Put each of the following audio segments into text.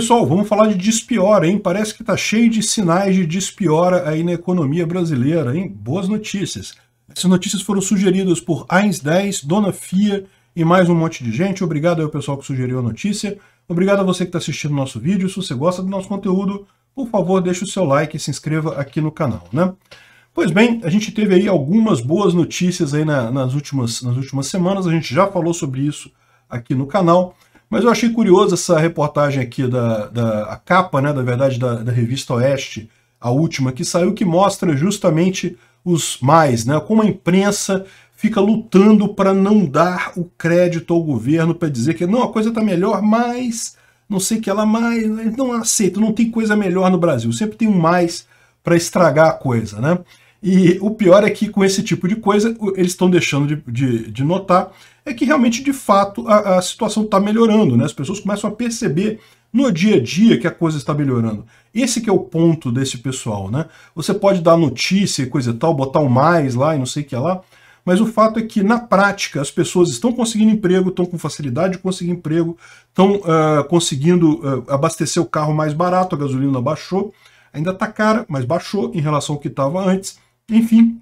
Pessoal, vamos falar de despiora, hein? Parece que tá cheio de sinais de despiora aí na economia brasileira, hein? Boas notícias. Essas notícias foram sugeridas por Ains 10, Dona Fia e mais um monte de gente. Obrigado ao pessoal que sugeriu a notícia. Obrigado a você que está assistindo o nosso vídeo. Se você gosta do nosso conteúdo, por favor, deixe o seu like e se inscreva aqui no canal, né? Pois bem, a gente teve aí algumas boas notícias aí na, nas, últimas, nas últimas semanas. A gente já falou sobre isso aqui no canal. Mas eu achei curioso essa reportagem aqui da, da a capa, né, da verdade, da, da, revista Oeste, a última que saiu, que mostra justamente os mais, né, como a imprensa fica lutando para não dar o crédito ao governo para dizer que não, a coisa está melhor, mas não sei que ela mais, não aceita, não tem coisa melhor no Brasil, sempre tem um mais para estragar a coisa, né? E o pior é que com esse tipo de coisa, eles estão deixando de, de, de, notar, é que realmente, de fato, a, a situação está melhorando, né? As pessoas começam a perceber no dia a dia que a coisa está melhorando. Esse que é o ponto desse pessoal, né? Você pode dar notícia e coisa e tal, botar um mais lá e não sei o que lá, mas o fato é que, na prática, as pessoas estão conseguindo emprego, estão com facilidade de conseguir emprego, estão uh, conseguindo uh, abastecer o carro mais barato, a gasolina baixou, ainda está cara, mas baixou em relação ao que estava antes, enfim,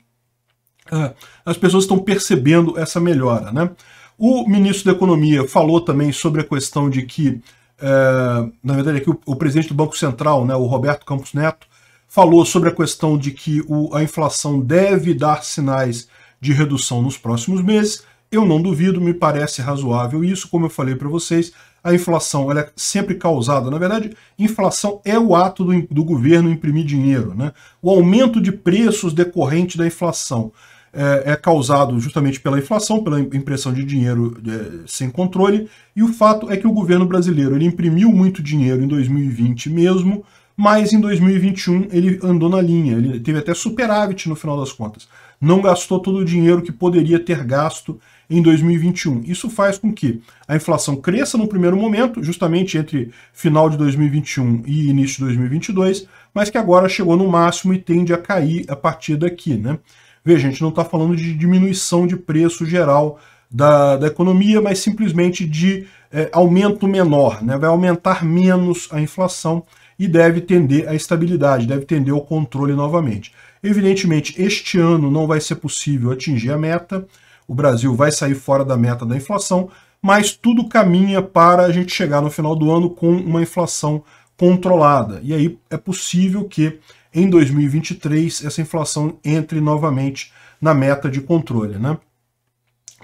é, as pessoas estão percebendo essa melhora. Né? O ministro da Economia falou também sobre a questão de que, é, na verdade, aqui é o, presidente do Banco Central, né, o Roberto Campos Neto, falou sobre a questão de que a inflação deve dar sinais de redução nos próximos meses, eu não duvido, me parece razoável isso, como eu falei para vocês, a inflação ela é sempre causada. Na verdade, inflação é o ato do, do governo imprimir dinheiro. Né? O aumento de preços decorrente da inflação é, é causado justamente pela inflação, pela impressão de dinheiro é, sem controle. E o fato é que o governo brasileiro ele imprimiu muito dinheiro em 2020 mesmo, mas em 2021 ele andou na linha, ele teve até superávit no final das contas não gastou todo o dinheiro que poderia ter gasto em 2021. Isso faz com que a inflação cresça no primeiro momento, justamente entre final de 2021 e início de 2022, mas que agora chegou no máximo e tende a cair a partir daqui. Né? Veja, a gente não está falando de diminuição de preço geral da, da economia, mas simplesmente de é, aumento menor. Né? Vai aumentar menos a inflação e deve tender à estabilidade, deve tender ao controle novamente. Evidentemente, este ano não vai ser possível atingir a meta, o Brasil vai sair fora da meta da inflação, mas tudo caminha para a gente chegar no final do ano com uma inflação controlada. E aí é possível que em 2023 essa inflação entre novamente na meta de controle. Né?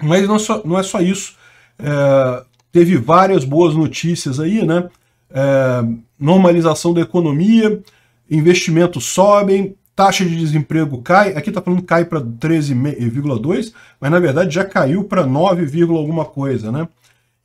Mas não, só, não é só isso. É, teve várias boas notícias aí, né? É, normalização da economia, investimentos sobem, taxa de desemprego cai, aqui está falando cai para 13,2, mas na verdade já caiu para 9, alguma coisa, né?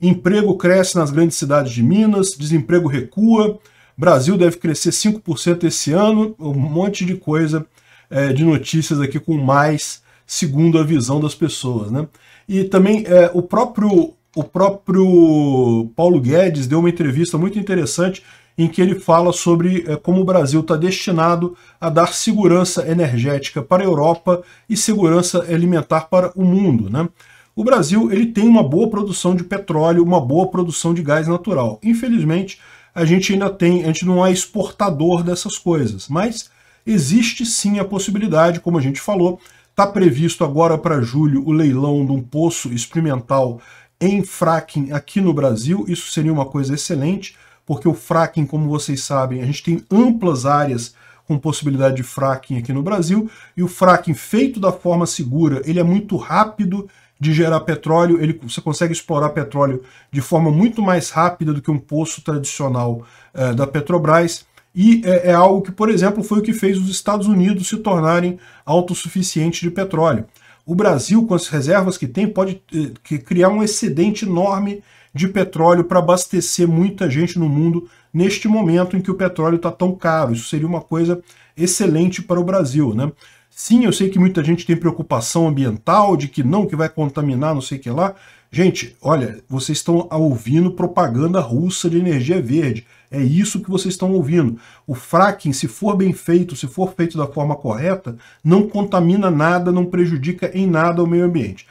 Emprego cresce nas grandes cidades de Minas, desemprego recua, Brasil deve crescer 5% esse ano, um monte de coisa é, de notícias aqui com mais, segundo a visão das pessoas, né? E também é, o próprio o próprio Paulo Guedes deu uma entrevista muito interessante em que ele fala sobre eh, como o Brasil está destinado a dar segurança energética para a Europa e segurança alimentar para o mundo. Né? O Brasil ele tem uma boa produção de petróleo, uma boa produção de gás natural. Infelizmente, a gente ainda tem, a gente não é exportador dessas coisas, mas existe sim a possibilidade, como a gente falou, está previsto agora para julho o leilão de um poço experimental em fracking aqui no Brasil, isso seria uma coisa excelente porque o fracking, como vocês sabem, a gente tem amplas áreas com possibilidade de fracking aqui no Brasil, e o fracking feito da forma segura, ele é muito rápido de gerar petróleo, ele, você consegue explorar petróleo de forma muito mais rápida do que um poço tradicional é, da Petrobras, e é, é algo que, por exemplo, foi o que fez os Estados Unidos se tornarem autossuficientes de petróleo o Brasil, com as reservas que tem, pode eh, criar um excedente enorme de petróleo para abastecer muita gente no mundo neste momento em que o petróleo está tão caro. Isso seria uma coisa excelente para o Brasil, né? Sim, eu sei que muita gente tem preocupação ambiental, de que não, que vai contaminar, não sei o que lá. Gente, olha, vocês estão ouvindo propaganda russa de energia verde. É isso que vocês estão ouvindo. O fracking, se for bem feito, se for feito da forma correta, não contamina nada, não prejudica em nada o meio ambiente.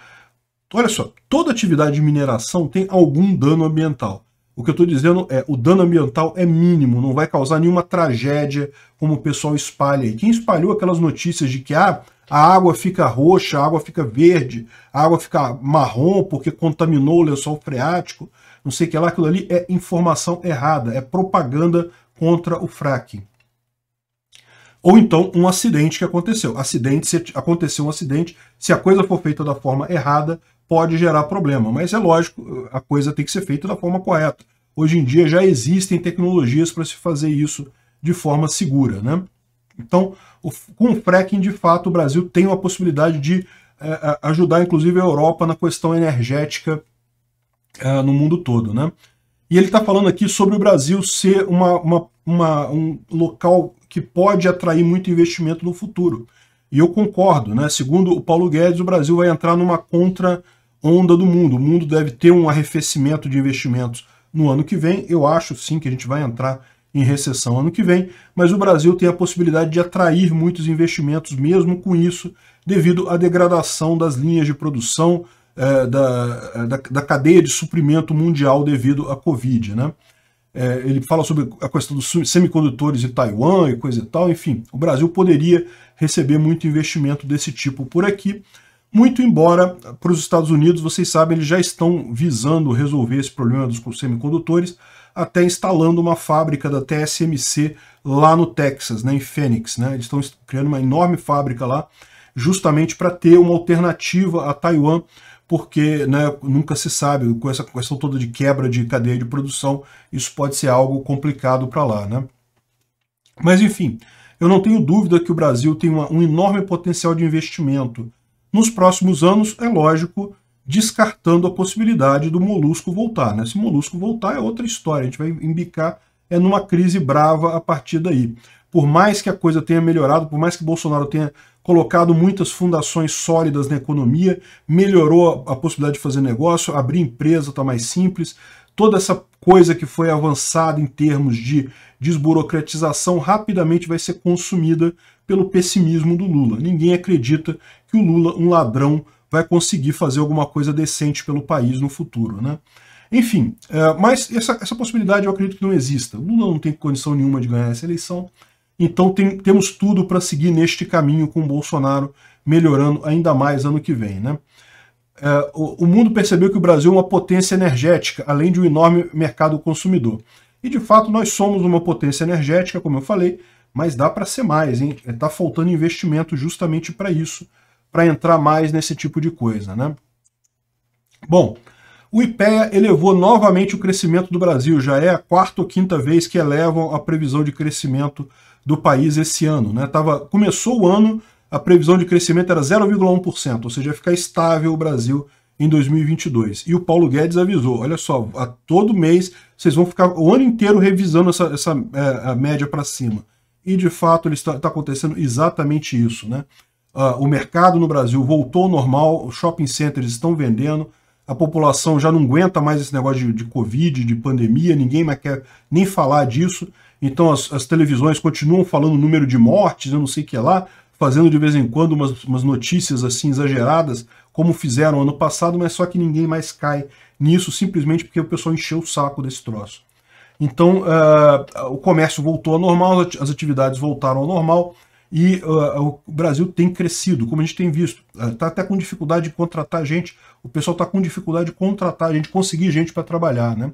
Olha só, toda atividade de mineração tem algum dano ambiental. O que eu estou dizendo é, o dano ambiental é mínimo, não vai causar nenhuma tragédia como o pessoal espalha aí. Quem espalhou aquelas notícias de que ah, a água fica roxa, a água fica verde, a água fica marrom porque contaminou o lençol freático, não sei o que lá, aquilo ali é informação errada, é propaganda contra o fracking. Ou então um acidente que aconteceu. Acidente, se aconteceu um acidente, se a coisa for feita da forma errada, pode gerar problema. Mas é lógico, a coisa tem que ser feita da forma correta. Hoje em dia já existem tecnologias para se fazer isso de forma segura. Né? Então, o, com o fracking, de fato, o Brasil tem uma possibilidade de é, ajudar, inclusive, a Europa na questão energética uh, no mundo todo. Né? E ele está falando aqui sobre o Brasil ser uma, uma, uma, um local que pode atrair muito investimento no futuro. E eu concordo, né? Segundo o Paulo Guedes, o Brasil vai entrar numa contra-onda do mundo. O mundo deve ter um arrefecimento de investimentos no ano que vem. Eu acho sim que a gente vai entrar em recessão ano que vem, mas o Brasil tem a possibilidade de atrair muitos investimentos mesmo com isso, devido à degradação das linhas de produção, é, da, é, da, da, cadeia de suprimento mundial devido à Covid. Né? É, ele fala sobre a questão dos semicondutores de Taiwan e coisa e tal. Enfim, o Brasil poderia receber muito investimento desse tipo por aqui. Muito embora para os Estados Unidos, vocês sabem, eles já estão visando resolver esse problema dos semicondutores, até instalando uma fábrica da TSMC lá no Texas, né, em Phoenix. Né? Eles estão criando uma enorme fábrica lá, justamente para ter uma alternativa a Taiwan porque né, nunca se sabe, com essa questão toda de quebra de cadeia de produção, isso pode ser algo complicado para lá. Né? Mas enfim, eu não tenho dúvida que o Brasil tem uma, um enorme potencial de investimento. Nos próximos anos, é lógico, descartando a possibilidade do molusco voltar. Né? Se o molusco voltar é outra história, a gente vai embicar é numa crise brava a partir daí. Por mais que a coisa tenha melhorado, por mais que Bolsonaro tenha colocado muitas fundações sólidas na economia, melhorou a possibilidade de fazer negócio, abrir empresa está mais simples. Toda essa coisa que foi avançada em termos de desburocratização rapidamente vai ser consumida pelo pessimismo do Lula. Ninguém acredita que o Lula, um ladrão, vai conseguir fazer alguma coisa decente pelo país no futuro. Né? Enfim, eh, mas essa, essa possibilidade eu acredito que não exista. O Lula não tem condição nenhuma de ganhar essa eleição. Então tem, temos tudo para seguir neste caminho com o Bolsonaro melhorando ainda mais ano que vem. Né? É, o, o, mundo percebeu que o Brasil é uma potência energética, além de um enorme mercado consumidor. E de fato nós somos uma potência energética, como eu falei, mas dá para ser mais, hein? Está é, faltando investimento justamente para isso, para entrar mais nesse tipo de coisa, né? Bom, o IPEA elevou novamente o crescimento do Brasil, já é a quarta ou quinta vez que elevam a previsão de crescimento do país esse ano. Né? Tava, começou o ano, a previsão de crescimento era 0,1%, ou seja, ia ficar estável o Brasil em 2022. E o Paulo Guedes avisou, olha só, a todo mês vocês vão ficar o ano inteiro revisando essa, essa é, a média para cima. E de fato está tá acontecendo exatamente isso. Né? Ah, o mercado no Brasil voltou ao normal, os shopping centers estão vendendo, a população já não aguenta mais esse negócio de, de Covid, de pandemia, ninguém mais quer nem falar disso. Então as, as televisões continuam falando o número de mortes, eu não sei o que é lá, fazendo de vez em quando umas, umas notícias assim exageradas, como fizeram ano passado, mas só que ninguém mais cai nisso simplesmente porque o pessoal encheu o saco desse troço. Então uh, o comércio voltou ao normal, as atividades voltaram ao normal e uh, o Brasil tem crescido, como a gente tem visto. Está ah, uh, até com dificuldade de contratar gente, o pessoal está com dificuldade de contratar gente, conseguir gente para trabalhar. Né?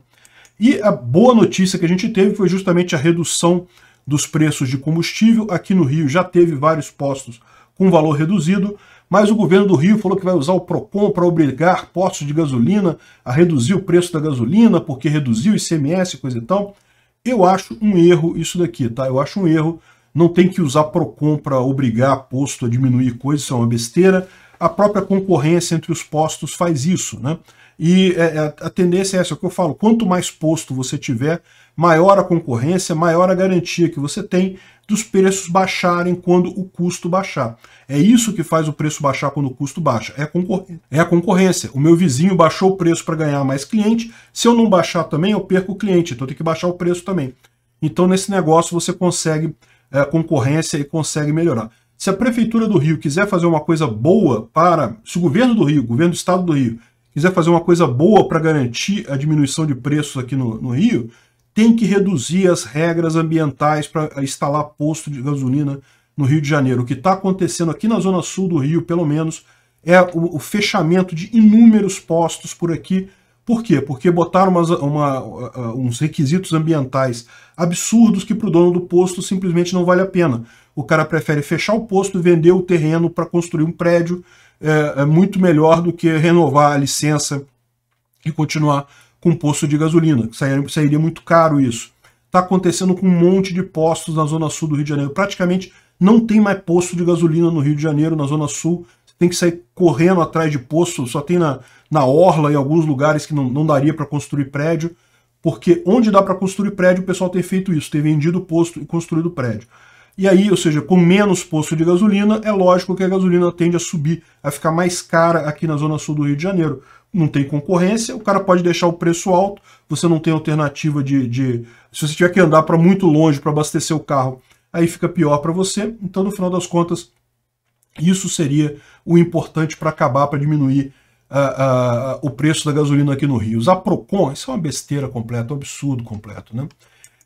E a boa notícia que a gente teve foi justamente a redução dos preços de combustível. Aqui no Rio já teve vários postos com valor reduzido, mas o governo do Rio falou que vai usar o PROCON para obrigar postos de gasolina a reduzir o preço da gasolina, porque reduziu o ICMS, coisa e tal. Eu acho um erro isso daqui, tá? Eu acho um erro. Não tem que usar PROCON para obrigar posto a diminuir coisas isso é uma besteira. A própria concorrência entre os postos faz isso, né? E é, é, a tendência é essa, é o que eu falo, quanto mais posto você tiver, maior a concorrência, maior a garantia que você tem dos preços baixarem quando o custo baixar. É isso que faz o preço baixar quando o custo baixa, é a concorrência. É a concorrência. O meu vizinho baixou o preço para ganhar mais cliente, se eu não baixar também, eu perco o cliente, então tem que baixar o preço também. Então nesse negócio você consegue é, concorrência e consegue melhorar. Se a Prefeitura do Rio quiser fazer uma coisa boa para... Se o governo do Rio, o governo do Estado do Rio, quiser fazer uma coisa boa para garantir a diminuição de preços aqui no, no Rio, tem que reduzir as regras ambientais para instalar posto de gasolina no Rio de Janeiro. O que está acontecendo aqui na zona sul do Rio, pelo menos, é o, o, fechamento de inúmeros postos por aqui. Por quê? Porque botaram umas, uma, uh, uns requisitos ambientais absurdos que para o dono do posto simplesmente não vale a pena. O cara prefere fechar o posto, vender o terreno para construir um prédio é, é muito melhor do que renovar a licença e continuar com posto de gasolina. Sairia, sairia muito caro isso. Está acontecendo com um monte de postos na zona sul do Rio de Janeiro. Praticamente não tem mais posto de gasolina no Rio de Janeiro, na zona sul. Você tem que sair correndo atrás de posto, só tem na, na orla e alguns lugares que não, não daria para construir prédio. Porque onde dá para construir prédio, o pessoal tem feito isso, tem vendido posto e construído prédio. E aí, ou seja, com menos posto de gasolina, é lógico que a gasolina tende a subir, a ficar mais cara aqui na zona sul do Rio de Janeiro. Não tem concorrência, o cara pode deixar o preço alto, você não tem alternativa de. de se você tiver que andar para muito longe para abastecer o carro, aí fica pior para você. Então, no final das contas, isso seria o importante para acabar, para diminuir uh, uh, o preço da gasolina aqui no Rio. Usar PROCON, isso é uma besteira completa, um absurdo completo, né?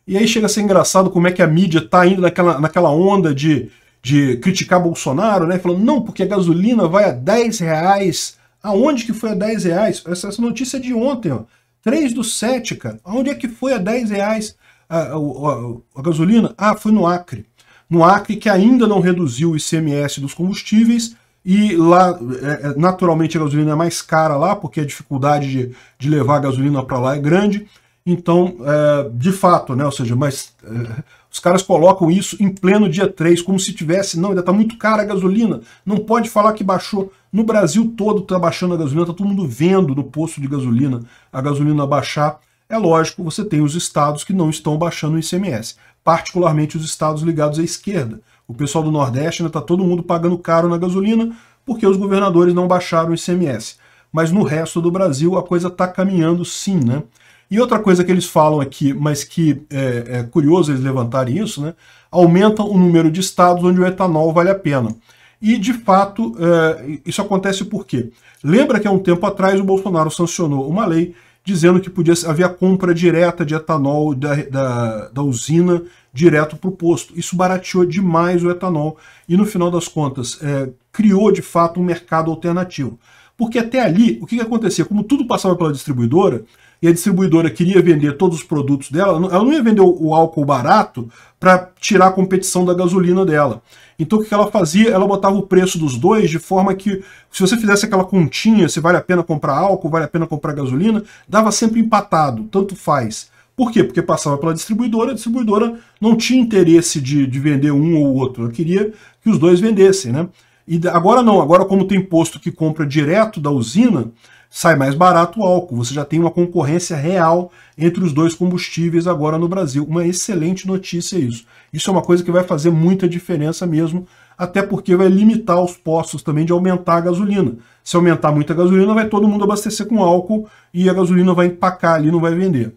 E aí chega a ser engraçado como é que a mídia está indo naquela, naquela onda de, de criticar Bolsonaro, né? Falando, não, porque a gasolina vai a 10 reais. Aonde que foi a 10 reais? Essa, essa notícia é de ontem, ó. 3 do 7, cara. Aonde é que foi a 10 reais a, a, a, a gasolina? Ah, foi no Acre. No Acre, que ainda não reduziu o ICMS dos combustíveis, e lá, é, é, naturalmente, a gasolina é mais cara lá, porque a dificuldade de, de levar a gasolina para lá é grande. Então, é, de fato, né? Ou seja, mas é, os caras colocam isso em pleno dia 3, como se tivesse, não, ainda está muito cara a gasolina, não pode falar que baixou. No Brasil todo está baixando a gasolina, está todo mundo vendo no posto de gasolina a gasolina baixar. É lógico, você tem os estados que não estão baixando o ICMS, particularmente os estados ligados à esquerda. O pessoal do Nordeste ainda está todo mundo pagando caro na gasolina porque os governadores não baixaram o ICMS. Mas no resto do Brasil a coisa está caminhando sim, né? E outra coisa que eles falam aqui, mas que é, é curioso eles levantarem isso, né? Aumenta o número de estados onde o etanol vale a pena. E, de fato, é, isso acontece por quê? Lembra que há um tempo atrás o Bolsonaro sancionou uma lei dizendo que podia haver compra direta de etanol da, da, da usina direto para o posto. Isso barateou demais o etanol e, no final das contas, é, criou de fato um mercado alternativo. Porque até ali, o que, que acontecia? Como tudo passava pela distribuidora, e a distribuidora queria vender todos os produtos dela, ela não ia vender o álcool barato para tirar a competição da gasolina dela. Então o que ela fazia? Ela botava o preço dos dois de forma que, se você fizesse aquela continha, se vale a pena comprar álcool, vale a pena comprar gasolina, dava sempre empatado, tanto faz. Por quê? Porque passava pela distribuidora, a distribuidora não tinha interesse de, de vender um ou outro, ela queria que os dois vendessem, né? E agora não, agora como tem posto que compra direto da usina, sai mais barato o álcool. Você já tem uma concorrência real entre os dois combustíveis agora no Brasil. Uma excelente notícia isso. Isso é uma coisa que vai fazer muita diferença mesmo, até porque vai limitar os postos também de aumentar a gasolina. Se aumentar muito a gasolina, vai todo mundo abastecer com álcool e a gasolina vai empacar ali, não vai vender.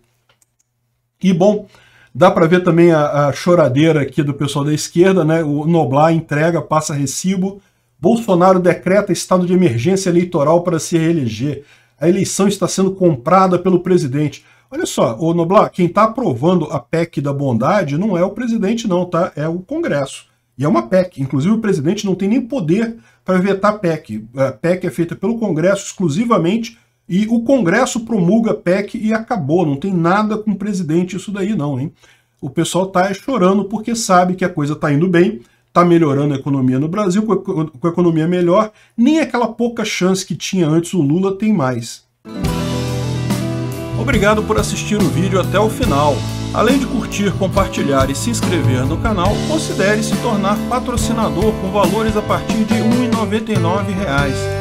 E bom, Dá para ver também a, a, choradeira aqui do pessoal da esquerda, né? O Noblar entrega, passa recibo, Bolsonaro decreta estado de emergência eleitoral para se reeleger. A eleição está sendo comprada pelo presidente. Olha só, ô Noblar, quem está aprovando a PEC da bondade não é o presidente, não, tá? É o Congresso. E é uma PEC. Inclusive, o presidente não tem nem poder para vetar PEC. A é, PEC é feita pelo Congresso exclusivamente e o Congresso promulga a PEC e acabou. Não tem nada com o presidente isso daí, não, hein? O pessoal está chorando porque sabe que a coisa está indo bem, está melhorando a economia no Brasil, com a economia melhor, nem aquela pouca chance que tinha antes o Lula tem mais. Obrigado por assistir o vídeo até o final. Além de curtir, compartilhar e se inscrever no canal, considere se tornar patrocinador com valores a partir de R$ 1,99